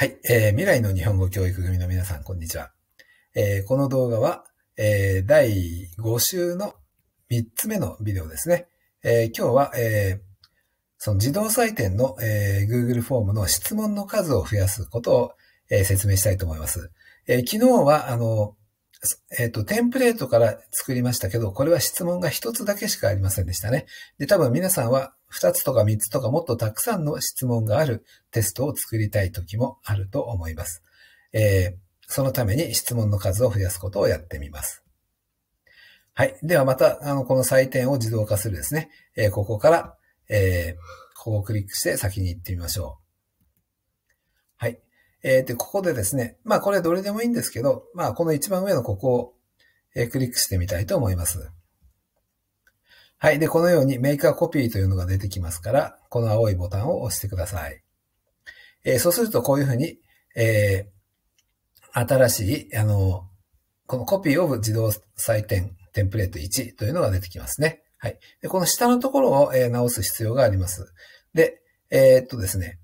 はい、えー、未来の日本語教育組の皆さん、こんにちは。えー、この動画は、えー、第5週の3つ目のビデオですね。えー、今日は、えー、その自動採点の、えー、Google フォームの質問の数を増やすことを、えー、説明したいと思います。えー、昨日は、あの、えっ、と、テンプレートから作りましたけど、これは質問が一つだけしかありませんでしたね。で、多分皆さんは2つとか3つとかもっとたくさんの質問があるテストを作りたい時もあると思います。えー、そのために質問の数を増やすことをやってみます。はい。ではまた、あの、この採点を自動化するですね。えー、ここから、えー、ここをクリックして先に行ってみましょう。はい。えー、で、ここでですね、まあこれどれでもいいんですけど、まあこの一番上のここを、えー、クリックしてみたいと思います。はい。で、このようにメイクアコピーというのが出てきますから、この青いボタンを押してください。えー、そうするとこういうふうに、えー、新しい、あの、このコピーオブ自動採点テンプレート1というのが出てきますね。はい。で、この下のところを、え直す必要があります。で、えー、っとですね。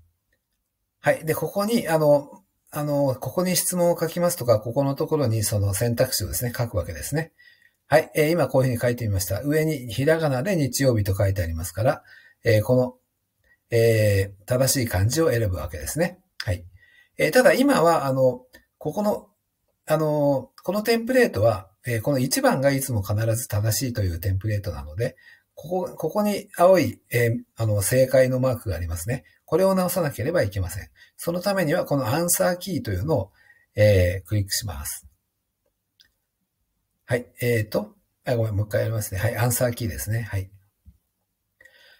はい。で、ここに、あの、あの、ここに質問を書きますとか、ここのところにその選択肢をですね、書くわけですね。はい、えー、今こういうふうに書いてみました。上にひらがなで日曜日と書いてありますから、えー、この、えー、正しい漢字を選ぶわけですね。はい。えー、ただ今は、あの、ここの、あの、このテンプレートは、えー、この1番がいつも必ず正しいというテンプレートなので、ここ、ここに青い、えー、あの、正解のマークがありますね。これを直さなければいけません。そのためには、このアンサーキーというのを、えー、クリックします。はい。えっ、ー、と、あ、ごめん、もう一回やりますね。はい。アンサーキーですね。はい。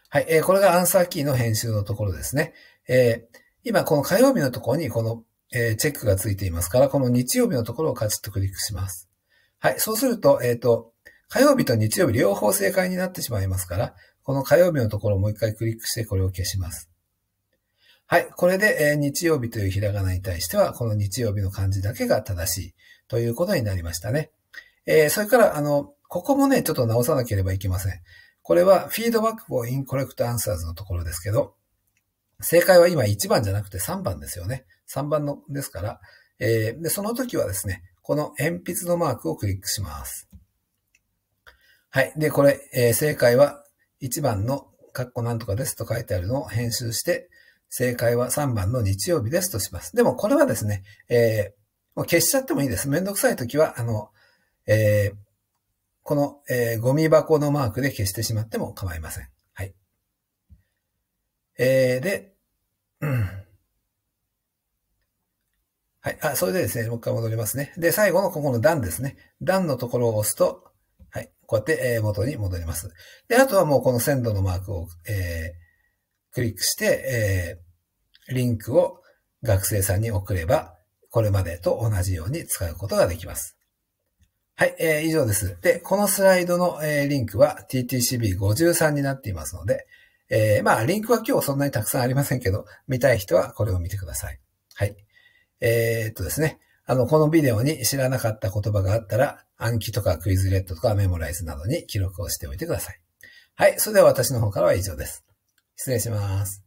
はい。えー、これがアンサーキーの編集のところですね。えー、今、この火曜日のところに、この、えー、チェックがついていますから、この日曜日のところをカチッとクリックします。はい。そうすると、えっ、ー、と、火曜日と日曜日両方正解になってしまいますから、この火曜日のところをもう一回クリックしてこれを消します。はい。これで、えー、日曜日というひらがなに対しては、この日曜日の漢字だけが正しいということになりましたね。えー、それから、あの、ここもね、ちょっと直さなければいけません。これは、feedback for incorrect answers のところですけど、正解は今1番じゃなくて3番ですよね。3番の、ですから、えー、で、その時はですね、この鉛筆のマークをクリックします。はい。で、これ、えー、正解は1番の、カッコなんとかですと書いてあるのを編集して、正解は3番の日曜日ですとします。でもこれはですね、えー、消しちゃってもいいです。めんどくさい時は、あの、えー、この、えー、ゴミ箱のマークで消してしまっても構いません。はい。えー、で、うん。はい。あ、それでですね、もう一回戻りますね。で、最後のここの段ですね。段のところを押すと、はい。こうやって、えー、元に戻ります。で、あとはもうこの鮮度のマークを、えー、クリックして、えー、リンクを学生さんに送れば、これまでと同じように使うことができます。はい、えー、以上です。で、このスライドの、えー、リンクは TTCB53 になっていますので、えー、まあ、リンクは今日そんなにたくさんありませんけど、見たい人はこれを見てください。はい。えー、っとですね。あの、このビデオに知らなかった言葉があったら、暗記とかクイズレットとかメモライズなどに記録をしておいてください。はい。それでは私の方からは以上です。失礼します。